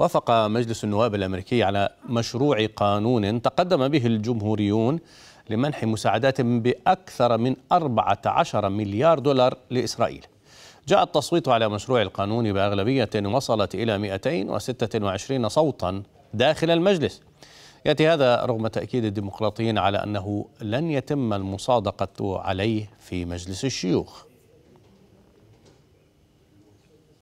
وافق مجلس النواب الامريكي على مشروع قانون تقدم به الجمهوريون لمنح مساعدات باكثر من 14 مليار دولار لاسرائيل. جاء التصويت على مشروع القانون باغلبيه وصلت الى 226 صوتا داخل المجلس. ياتي هذا رغم تاكيد الديمقراطيين على انه لن يتم المصادقه عليه في مجلس الشيوخ.